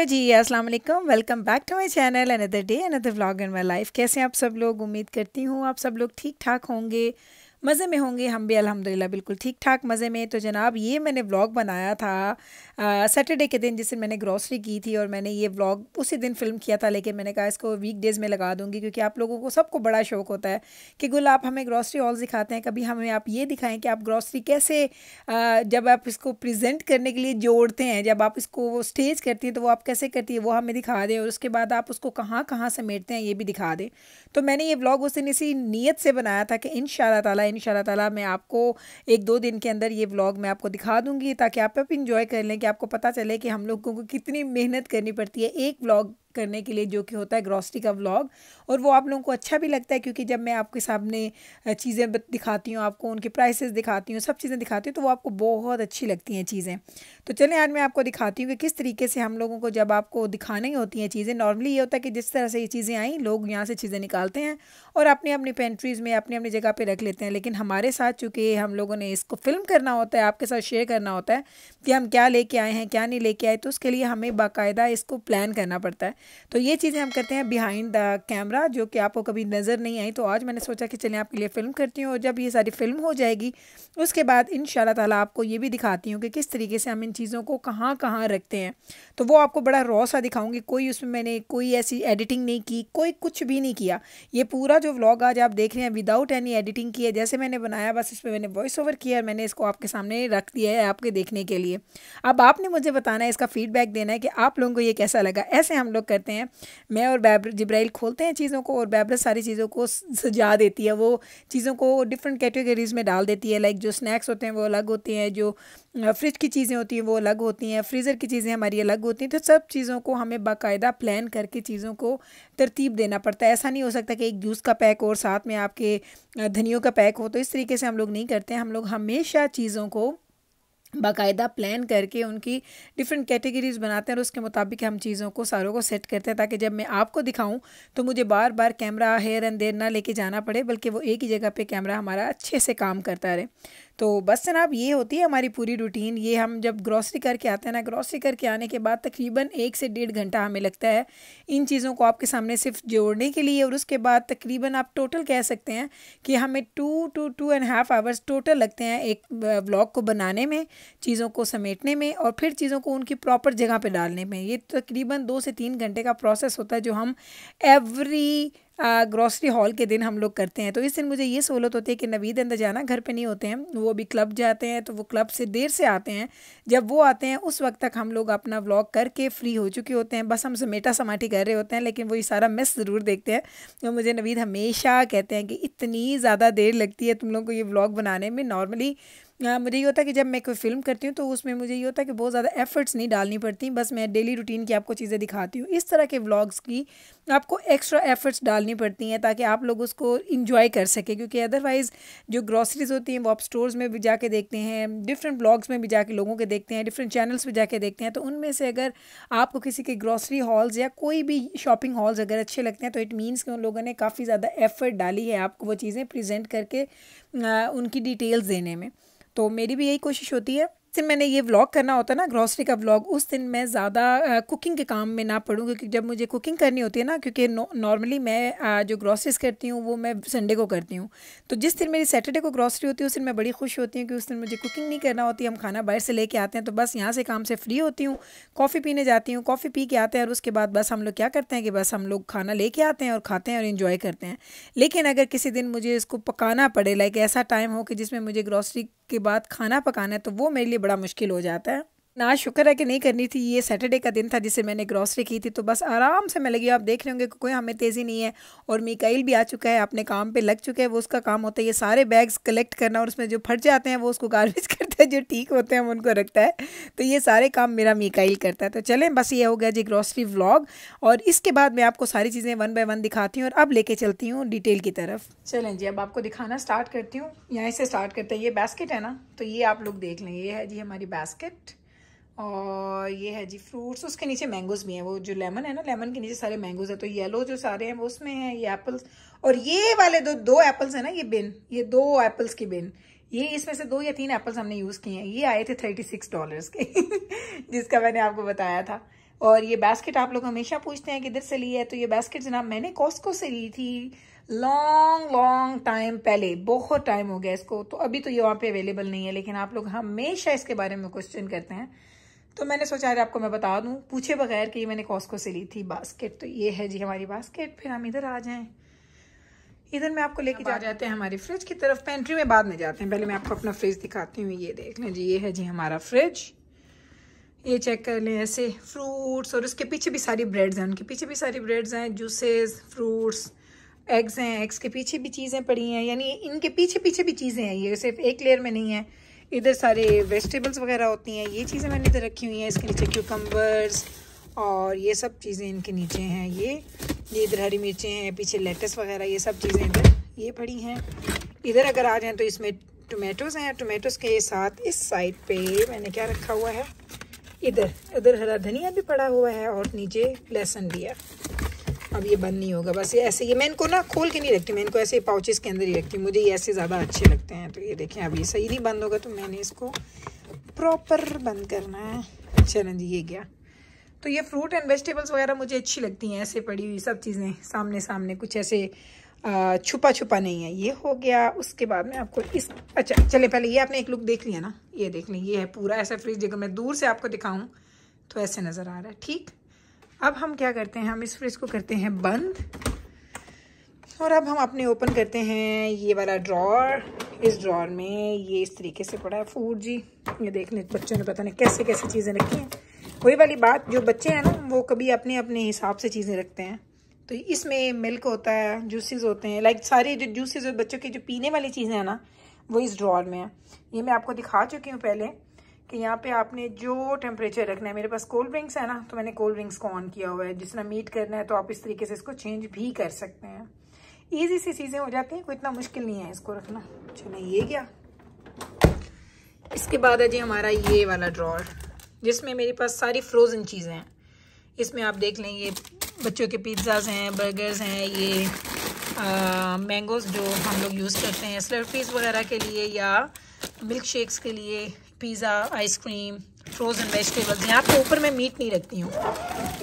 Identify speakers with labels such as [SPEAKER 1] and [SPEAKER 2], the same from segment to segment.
[SPEAKER 1] hello जी अस्सलाम वालेकुम welcome back to my channel another day another vlog in my life कैसे हैं आप सब लोग उम्मीद करती हूँ आप सब लोग ठीक ठाक होंगे मज़े में होंगे हम भी अल्हम्दुलिल्लाह बिल्कुल ठीक ठाक मज़े में तो जनाब ये मैंने व्लॉग बनाया था सैटरडे के दिन जिस दिन मैंने ग्रॉसरी की थी और मैंने ये व्लॉग उसी दिन फ़िल्म किया था लेकिन मैंने कहा इसको वीकडेज़ में लगा दूंगी क्योंकि आप लोगों को सबको बड़ा शौक होता है कि गुल आप हमें ग्रॉसरी हॉल दिखाते हैं कभी हमें आप ये दिखाएँ कि आप ग्रॉसरी कैसे आ, जब आप इसको प्रजेंट करने के लिए जोड़ते हैं जब आप इसको वो स्टेज करती हैं तो वो आप कैसे करती है वो हमें दिखा दें और उसके बाद आप उसको कहाँ कहाँ समेटते हैं ये भी दिखा दें तो मैंने ये ब्लॉग उस दिन इसी नीयत से बनाया था कि इन शाला इन ताला मैं आपको एक दो दिन के अंदर ये ब्लॉग मैं आपको दिखा दूँगी ताकि आप इंजॉय कर लें कि आपको पता चले कि हम लोगों को कितनी मेहनत करनी पड़ती है एक ब्लॉग करने के लिए जो कि होता है ग्रॉसरी का व्लॉग और वो आप लोगों को अच्छा भी लगता है क्योंकि जब मैं आपके सामने चीज़ें दिखाती हूँ आपको उनके प्राइसेस दिखाती हूँ सब चीज़ें दिखाती हूँ तो वो आपको बहुत अच्छी लगती हैं चीज़ें तो चलें आज मैं आपको दिखाती हूँ कि किस तरीके से हम लोगों को जब आपको दिखानी होती हैं चीज़ें नॉर्मली ये होता है कि जिस तरह से ये चीज़ें आई लोग यहाँ से चीज़ें निकालते हैं और अपनी अपनी पेंट्रीज़ में अपनी अपनी जगह पर रख लेते हैं लेकिन हमारे साथ चूँकि हम लोगों ने इसको फिल्म करना होता है आपके साथ शेयर करना होता है कि हम क्या लेके आए हैं क्या नहीं लेके आए तो उसके लिए हमें बाकायदा इसको प्लान करना पड़ता है तो ये चीज़ें हम करते हैं बिहाइंड द कैमरा जो कि आपको कभी नज़र नहीं आई तो आज मैंने सोचा कि चले आपके लिए फ़िल्म करती हूँ और जब ये सारी फ़िल्म हो जाएगी उसके बाद इन ताला आपको ये भी दिखाती हूँ कि किस तरीके से हम इन चीज़ों को कहाँ कहाँ रखते हैं तो वो आपको बड़ा रोसा दिखाऊँगी कोई उसमें मैंने कोई ऐसी एडिटिंग नहीं की कोई कुछ भी नहीं किया ये पूरा जो व्लॉग आज आप देख रहे हैं विदाउट एनी एडिटिंग की है जैसे मैंने बनाया बस इस पर मैंने वॉइस ओवर किया और मैंने इसको आपके सामने रख दिया है आपके देखने के लिए अब आपने मुझे बताना है इसका फीडबैक देना है कि आप लोगों को ये कैसा लगा ऐसे हम लोग करते हैं मैं और बैबर जब्राइल खोलते हैं चीज़ों को और बैबर सारी चीज़ों को सजा देती है वो चीज़ों को डिफरेंट कैटेगरीज़ में डाल देती है लाइक जो स्नैक्स होते हैं वो अलग होते हैं जो फ्रिज की चीज़ें होती हैं वो अलग होती हैं फ्रीज़र की चीज़ें हमारी अलग होती हैं तो सब चीज़ों को हमें बाकायदा प्लान करके चीज़ों को तरतीब देना पड़ता है ऐसा नहीं हो सकता कि एक जूस का पैक और साथ में आपके धनियों का पैक हो तो इस तरीके से हम लोग नहीं करते हैं हम लोग हमेशा चीज़ों को बाकायदा प्लान करके उनकी डिफरेंट कैटेगरीज बनाते हैं और उसके मुताबिक हम चीज़ों को सारों को सेट करते हैं ताकि जब मैं आपको दिखाऊं तो मुझे बार बार कैमरा हेयर एंड देर ना लेके जाना पड़े बल्कि वो एक ही जगह पे कैमरा हमारा अच्छे से काम करता रहे तो बस जनाब ये होती है हमारी पूरी रूटीन ये हम जब ग्रॉसरी करके आते हैं ना ग्रॉसरी करके आने के बाद तकरीबन एक से डेढ़ घंटा हमें लगता है इन चीज़ों को आपके सामने सिर्फ जोड़ने के लिए और उसके बाद तकरीबन आप टोटल कह सकते हैं कि हमें two two two and half hours total लगते हैं एक ब्लॉग को बनाने में चीज़ों को समेटने में और फिर चीज़ों को उनकी प्रॉपर जगह पर डालने में ये तकरीबन दो से तीन घंटे का प्रोसेस होता है जो हम एवरी ग्रॉसरी हॉल के दिन हम लोग करते हैं तो इस दिन मुझे ये सहूलत होती है कि नवीद अंदर जाना घर पर नहीं होते हैं वो भी क्लब जाते हैं तो वो क्लब से देर से आते हैं जब वो आते हैं उस वक्त तक हम लोग अपना व्लॉग करके फ्री हो चुके होते हैं बस हम समेटा समाटी कर रहे होते हैं लेकिन वो ये सारा मिस ज़रूर देखते हैं तो मुझे नवीद हमेशा कहते हैं कि इतनी ज़्यादा देर लगती है तुम लोग को ये व्लॉग बनाने में नॉर्मली हाँ, मुझे ये होता है कि जब मैं कोई फिल्म करती हूँ तो उसमें मुझे ये होता है कि बहुत ज़्यादा एफर्ट्स नहीं डालनी पड़ती बस मैं डेली रूटीन की आपको चीज़ें दिखाती हूँ इस तरह के व्लॉग्स की आपको एक्स्ट्रा एफर्ट्स डालनी पड़ती हैं ताकि आप लोग उसको इंजॉय कर सकें क्योंकि अदरवाइज़ जो ग्रॉसरीज़ होती हैं वो आप स्टोर्स में भी जाके देखते हैं डिफरेंट ब्लॉग्स में भी जाके लोगों के देखते हैं डिफरेंट चैनल्स पर जाके देखते हैं तो उनमें से अगर आपको किसी के ग्रॉसरी हॉल्स या कोई भी शॉपिंग हॉल्स अगर अच्छे लगते हैं तो इट मीन्स कि उन लोगों ने काफ़ी ज़्यादा एफर्ट डाली है आपको वो चीज़ें प्रज़ेंट करके उनकी डिटेल्स देने में तो मेरी भी यही कोशिश होती है दिन मैंने ये व्लॉग करना होता ना ग्रॉसरी का व्लॉग उस दिन मैं ज़्यादा कुकिंग के काम में ना पढ़ूँ क्योंकि जब मुझे कुकिंग करनी होती है ना क्योंकि नॉर्मली मैं आ, जो ग्रॉसरीज करती हूँ वो मैं संडे को करती हूँ तो जिस दिन मेरी सैटरडे को ग्रॉसरी होती है उस दिन मैं बड़ी खुश होती हूँ कि उस दिन मुझे कुकिंग नहीं करना होती हम खाना बाहर से लेके आते हैं तो बस यहाँ से काम से फ्री होती हूँ कॉफ़ी पीने जाती हूँ कॉफ़ी पी के आते हैं और उसके बाद बस हम लोग क्या करते हैं कि बस हम लोग खाना लेके आते हैं और खाते हैं और इन्जॉय करते हैं लेकिन अगर किसी दिन मुझे इसको पकाना पड़े लाइक ऐसा टाइम हो कि जिसमें मुझे ग्रॉसरी के बाद खाना पकाना है तो वो मेरे लिए बड़ा मुश्किल हो जाता है ना शुक्र है कि नहीं करनी थी ये सैटरडे का दिन था जिसे मैंने ग्रॉसरी की थी तो बस आराम से मैं लगी आप देख रहे होंगे कि कोई हमें तेज़ी नहीं है और मिकाइल भी आ चुका है अपने काम पे लग चुका है वो उसका काम होता है ये सारे बैग्स कलेक्ट करना और उसमें जो फट जाते हैं वो उसको गार्बेज करता है जो ठीक होते हैं उनको रखता है तो ये सारे काम मेरा मिकाइल करता है तो चलें बस ये हो गया जी ग्रॉसरी व्लॉग और इसके बाद मैं आपको सारी चीज़ें वन बाय वन दिखाती हूँ और अब लेके चलती हूँ डिटेल की तरफ चलें जी अब आपको दिखाना स्टार्ट करती हूँ यहाँ से स्टार्ट करते हैं ये बास्केट है ना तो ये आप लोग देख लें ये है जी हमारी बास्केट और ये है जी फ्रूट्स उसके नीचे मैंगोज़ भी हैं वो जो लेमन है ना लेमन के नीचे सारे मैंगोज़ हैं तो येलो जो सारे हैं वो उसमें हैं ये एप्पल्स और ये वाले दो दो एप्पल्स हैं ना ये बिन ये दो एप्पल्स की बिन ये इसमें से दो या तीन एप्पल्स हमने यूज़ किए हैं ये आए थे थर्टी सिक्स डॉलर्स के जिसका मैंने आपको बताया था और ये बास्केट आप लोग हमेशा पूछते हैं किधर से ली है तो ये बास्केट जनाब मैंने कॉस्को से ली थी लॉन्ग लॉन्ग टाइम पहले बहुत टाइम हो गया इसको तो अभी तो ये वहाँ पे अवेलेबल नहीं है लेकिन आप लोग हमेशा इसके बारे में क्वेश्चन करते हैं तो मैंने सोचा आपको मैं बता दूं पूछे बगैर कि ये मैंने कॉस्को से ली थी बास्केट तो ये है जी हमारी बास्केट फिर हम इधर आ जाएं इधर मैं आपको लेके जा जाते हैं हमारी फ्रिज की तरफ पेंट्री में बाद में जाते हैं पहले मैं आपको अपना फ्रिज दिखाती हूँ ये देख लें जी ये है जी हमारा फ्रिज ये चेक कर लें ऐसे फ्रूट्स और उसके पीछे भी सारी ब्रेड्स हैं उनके पीछे भी सारी ब्रेड्स हैं जूसेस फ्रूट्स एग्स हैं एग्स के पीछे भी चीज़ें पड़ी हैं यानी इनके पीछे पीछे भी चीज़ें हैं ये सिर्फ एक लेयर में नहीं है इधर सारे वेजिटेबल्स वगैरह होती हैं ये चीज़ें मैंने इधर रखी हुई हैं इसके नीचे क्यूकम्बर्स और ये सब चीज़ें इनके नीचे हैं ये ये इधर हरी मिर्चें हैं पीछे लेटस वगैरह ये सब चीज़ें इधर ये पड़ी हैं इधर अगर आ जाएँ तो इसमें टोमेटोज़ हैं टोमेटोज़ के साथ इस साइड पे मैंने क्या रखा हुआ है इधर इधर हरा धनिया भी पड़ा हुआ है और नीचे लहसुन भी है अब ये बंद नहीं होगा बस ये ऐसे ये मैं इनको ना खोल के नहीं रखती मैं इनको ऐसे पाउचेस के अंदर ही रखती हूँ मुझे ये ऐसे ज़्यादा अच्छे लगते हैं तो ये देखें अब ये सही नहीं बंद होगा तो मैंने इसको प्रॉपर बंद करना है चलें अच्छा जी ये गया तो ये फ्रूट एंड वेजिटेबल्स वगैरह मुझे अच्छी लगती हैं ऐसे पड़ी हुई सब चीज़ें सामने सामने कुछ ऐसे छुपा छुपा नहीं है ये हो गया उसके बाद में आपको इस अच्छा चले पहले ये आपने एक लुक देख लिया ना ये देख लें ये है पूरा ऐसा फ्रिज देखो मैं दूर से आपको दिखाऊं तो ऐसे नज़र आ रहा है ठीक अब हम क्या करते हैं हम इस फ्रिज को करते हैं बंद और अब हम अपने ओपन करते हैं ये वाला ड्रॉर इस ड्रॉर में ये इस तरीके से पड़ा है फूड जी ये देख लें बच्चों ने पता नहीं कैसे कैसे चीज़ें रखी हैं वही वाली बात जो बच्चे हैं ना वो कभी अपने अपने हिसाब से चीज़ें रखते हैं तो इसमें मिल्क होता है जूसेस होते हैं लाइक सारे जो जूसेज बच्चों की जो पीने वाली चीज़ें हैं ना वो इस ड्रॉर में है ये मैं आपको दिखा चुकी हूँ पहले कि यहाँ पे आपने जो टेम्परेचर रखना है मेरे पास कोल्ड ड्रिंक्स है ना तो मैंने कोल्ड ड्रिंक्स को ऑन किया हुआ है जिस तरह मीट करना है तो आप इस तरीके से इसको चेंज भी कर सकते हैं ईजी सी चीज़ें हो जाती हैं कोई इतना मुश्किल नहीं है इसको रखना चलो ये क्या इसके बाद है जी हमारा ये वाला ड्रॉर जिसमें मेरे पास सारी फ्रोज़न चीज़ें हैं इसमें आप देख लें ये बच्चों के पिज्ज़ाज हैं बर्गर्स हैं ये मैंगोज़ जो हम लोग यूज़ करते हैं स्लर्फीज़ वगैरह के लिए या मिल्क शेक्स के लिए पिज़्ज़ा आइसक्रीम फ्रोज़न वेजिटेबल्स यहाँ पे ऊपर मैं मीट नहीं रखती हूँ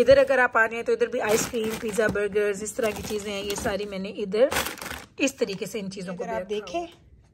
[SPEAKER 1] इधर अगर आप आ रहे हैं तो इधर भी आइसक्रीम पिज़्ज़ा बर्गर्स इस तरह की चीज़ें हैं ये सारी मैंने इधर इस तरीके से इन चीज़ों को आप देखें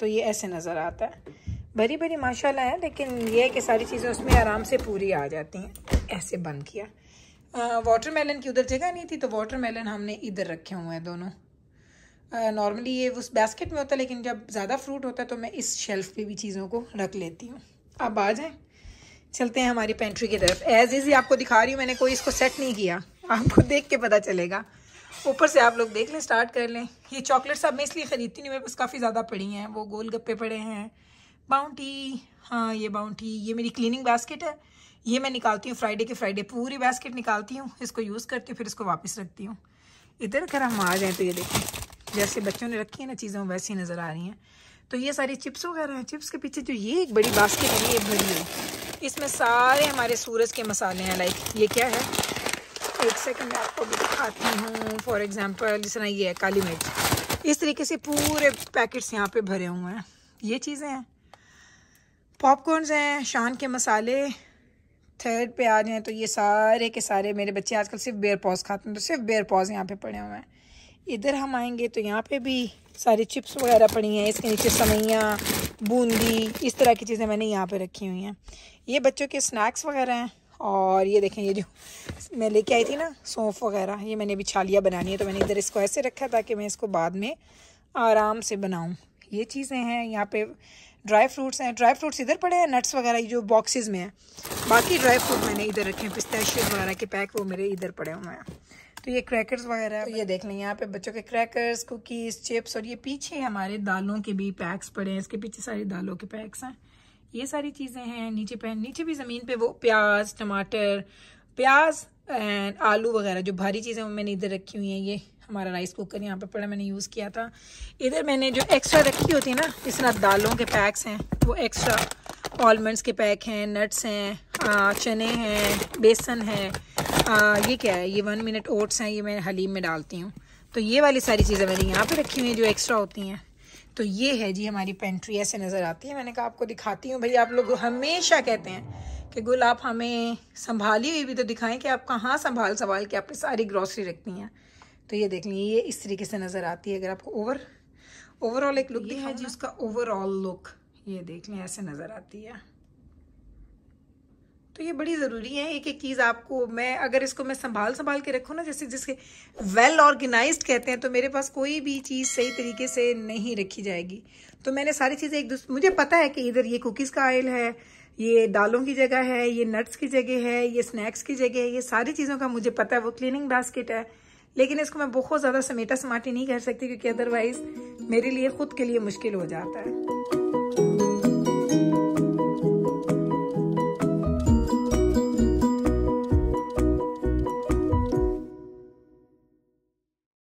[SPEAKER 1] तो ये ऐसे नज़र आता है भरी भरी माशाला है लेकिन ये है कि सारी चीज़ें उसमें आराम से पूरी आ जाती हैं ऐसे बंद किया वाटर मेलन की उधर जगह नहीं थी तो वाटर मेलन हमने इधर रखे हुए हैं दोनों नॉर्मली ये उस बास्केट में होता है लेकिन जब ज़्यादा फ्रूट होता है तो मैं इस शेल्फ़ पे भी चीज़ों को रख लेती हूँ अब आ जाए चलते हैं हमारी पेंट्री की तरफ एज इज ही आपको दिखा रही हूँ मैंने कोई इसको सेट नहीं किया आपको देख के पता चलेगा ऊपर से आप लोग देख लें स्टार्ट कर लें ये चॉकलेट्स अब मैं इसलिए ख़रीदती नहीं मेरे पास काफ़ी ज़्यादा पड़ी हैं वो गोल गप्पे पड़े हैं बाउंटी हाँ ये बाउंटी ये मेरी क्लीनिंग बास्केट है ये मैं निकालती हूँ फ्राइडे के फ्राइडे पूरी बास्केट निकालती हूँ इसको यूज़ करती हूँ फिर इसको वापस रखती हूँ इधर अगर हम आ जाएँ तो ये देखें जैसे बच्चों ने रखी है ना चीज़ें वैसी नज़र आ रही हैं तो ये सारे चिप्स वगैरह हैं चिप्स के पीछे जो ये एक बड़ी बास्केट है ये भरी है इसमें सारे हमारे सूरज के मसाले हैं लाइक ये क्या है एक सेकंड मैं आपको भी दिखाती हूँ फॉर एग्जांपल जिस ये है काली मिर्च इस तरीके से पूरे पैकेट्स यहाँ पे भरे हुए हैं ये चीज़ें हैं पॉपकॉर्नस हैं शान के मसाले थर्ड पे आ जाए हैं तो ये सारे के सारे मेरे बच्चे आजकल सिर्फ बेयर पॉज खाते हैं तो सिर्फ बेयर पॉज यहाँ पे पड़े हुए हैं इधर हम आएंगे तो यहाँ पे भी सारी चिप्स वगैरह पड़ी हैं इसके नीचे सवैयाँ बूंदी इस तरह की चीज़ें मैंने यहाँ पे रखी हुई हैं ये बच्चों के स्नैक्स वगैरह हैं और ये देखें ये जो मैं लेके आई थी ना सौंफ वगैरह ये मैंने अभी छालियाँ बनानी है तो मैंने इधर इसको ऐसे रखा ताकि मैं इसको बाद में आराम से बनाऊँ ये चीज़ें हैं यहाँ पे ड्राई फ्रूट्स हैं ड्राई फ्रूट्स इधर पड़े हैं नट्स वगैरह जो बॉक्सेस में हैं बाकी ड्राई फ्रूट मैंने इधर रखे हैं पिस्ताशियस वगैरह के पैक वो मेरे इधर पड़े हुए हैं तो ये क्रैकर्स वगैरह तो ये देख लें यहाँ पे बच्चों के क्रैकर्स कुकीज़ चिप्स और ये पीछे हमारे दालों के भी पैक्स पड़े हैं इसके पीछे सारी दालों के पैक्स हैं ये सारी चीज़ें हैं नीचे पे नीचे भी ज़मीन पे वो प्याज टमाटर प्याज एंड आलू वगैरह जो भारी चीज़ें वो मैंने इधर रखी हुई हैं ये हमारा राइस कुकर यहाँ पे पड़ा मैंने यूज़ किया था इधर मैंने जो एक्स्ट्रा रखी होती है ना इस तरह दालों के पैक्स हैं वो एक्स्ट्रा ऑलमंड्स के पैक हैं नट्स हैं चने हैं बेसन है आ, ये क्या है ये वन मिनट ओट्स हैं ये मैं हलीम में डालती हूँ तो ये वाली सारी चीज़ें मैंने यहाँ पे रखी हुई हैं जो एक्स्ट्रा होती हैं तो ये है जी हमारी पेंट्री ऐसे नज़र आती है मैंने कहा आपको दिखाती हूँ भाई आप लोग हमेशा कहते हैं कि गुल आप हमें संभाली हुई भी तो दिखाएं कि आप कहाँ संभाल संभाल के आपने सारी ग्रॉसरी रखती हैं तो ये देख लें ये इस तरीके से नज़र आती है अगर आपको ओवर ओवरऑल एक लुक ये है जी उसका ओवरऑल लुक ये देख लें ऐसे नज़र आती है तो ये बड़ी ज़रूरी है एक एक चीज़ आपको मैं अगर इसको मैं संभाल संभाल के रखूँ ना जैसे जिसके वेल ऑर्गेनाइज कहते हैं तो मेरे पास कोई भी चीज़ सही तरीके से नहीं रखी जाएगी तो मैंने सारी चीज़ें एक दूसरे मुझे पता है कि इधर ये कुकीज़ का आयल है ये दालों की जगह है ये नट्स की जगह है ये स्नैक्स की जगह है ये सारी चीज़ों का मुझे पता है वो क्लीनिंग बास्केट है लेकिन इसको मैं बहुत ज़्यादा समेटा समाटी नहीं कर सकती क्योंकि अदरवाइज़ मेरे लिए ख़ुद के लिए मुश्किल हो जाता है